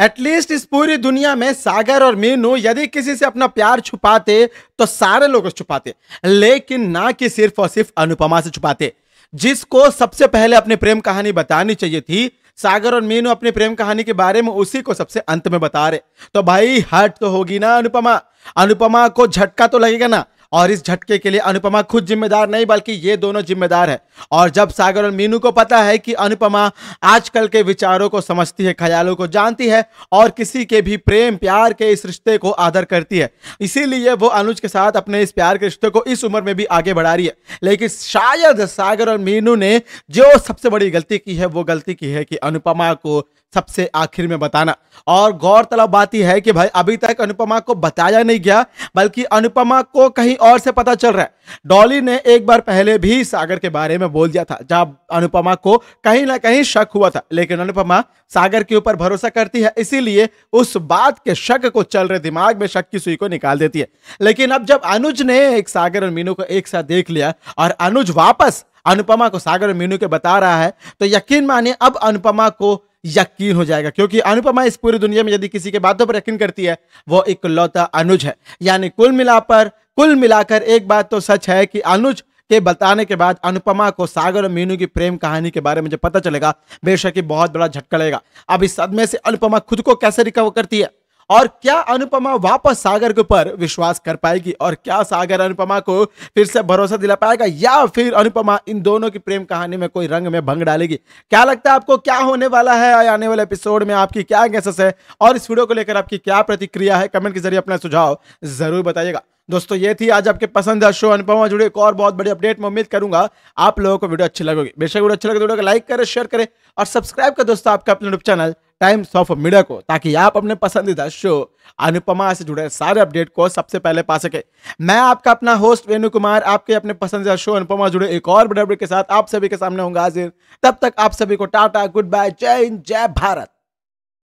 at least इस पूरी दुनिया में सागर और मीनू यदि किसी से अपना प्यार छुपाते तो सारे लोग छुपाते लेकिन ना कि सिर्फ और सिर्फ अनुपमा से छुपाते जिसको सबसे पहले अपनी प्रेम कहानी बतानी चाहिए थी सागर और मीनू अपनी प्रेम कहानी के बारे में उसी को सबसे अंत में बता रहे तो भाई हट तो होगी ना अनुपमा अनुपमा को झटका तो लगेगा ना और इस झटके के लिए अनुपमा खुद जिम्मेदार नहीं बल्कि ये दोनों जिम्मेदार है और जब सागर और मीनू को पता है कि अनुपमा आजकल के विचारों को समझती है ख्यालों को जानती है और किसी के भी प्रेम प्यार के इस रिश्ते को आदर करती है इसीलिए वो अनुज के साथ अपने इस प्यार के रिश्ते को इस उम्र में भी आगे बढ़ा रही है लेकिन शायद सागर और मीनू ने जो सबसे बड़ी गलती की है वो गलती की है कि अनुपमा को सबसे आखिर में बताना और गौरतलब बात यह है कि भाई अभी तक अनुपमा को बताया नहीं गया बल्कि अनुपमा को कहीं और से पता चल रहा है डॉली ने एक बार पहले भी सागर के बारे में बोल दिया था जब अनुपमा को कहीं ना कहीं शक हुआ था लेकिन अनुपमा सागर के ऊपर भरोसा करती है इसीलिए उस बात के शक को चल रहे दिमाग में शक की सुई को निकाल देती है लेकिन अब जब अनुज ने एक सागर और मीनू को एक साथ देख लिया और अनुज वापस अनुपमा को सागर और मीनू के बता रहा है तो यकीन मानिए अब अनुपमा को यकीन हो जाएगा क्योंकि अनुपमा इस पूरी दुनिया में यदि किसी के बातों पर यकीन करती है वो एक लौता अनुज है यानी कुल मिलाकर कुल मिलाकर एक बात तो सच है कि अनुज के बताने के बाद अनुपमा को सागर और मीनू की प्रेम कहानी के बारे में जब पता चलेगा बेशक बहुत बड़ा झटका लगेगा अब इस सदमे से अनुपमा खुद को कैसे रिकवर करती है और क्या अनुपमा वापस सागर के ऊपर विश्वास कर पाएगी और क्या सागर अनुपमा को फिर से भरोसा दिला पाएगा या फिर अनुपमा इन दोनों की प्रेम कहानी में कोई रंग में भंग डालेगी क्या लगता है आपको क्या होने वाला है आने वाले एपिसोड में आपकी क्या गैसेस है और इस वीडियो को लेकर आपकी क्या प्रतिक्रिया है कमेंट के जरिए अपना सुझाव जरूर बताइएगा दोस्तों ये थी आज आपके पसंद है शो अनुपमा जुड़े एक और बहुत बड़ी अपडेट में उम्मीद करूंगा आप लोगों को वीडियो अच्छी लगेगी बेशक वीडियो अच्छी लगे तो वीडियो को लाइक करें शेयर करें और सब्सक्राइब कर दोस्तों आपका अपने YouTube channel Times of Media को ताकि आप अपने पसंदीदा शो अनुपमा से जुड़े सारे अपडेट को सबसे पहले पा सके मैं आपका अपना होस्ट वेणु कुमार आपके अपने पसंदीदा शो अनुपमा जुड़े एक और बड़े अपडेट के साथ आप सभी के सामने होंगे हाजिर तब तक आप सभी को टाटा गुड बाय जय हिंद जय भारत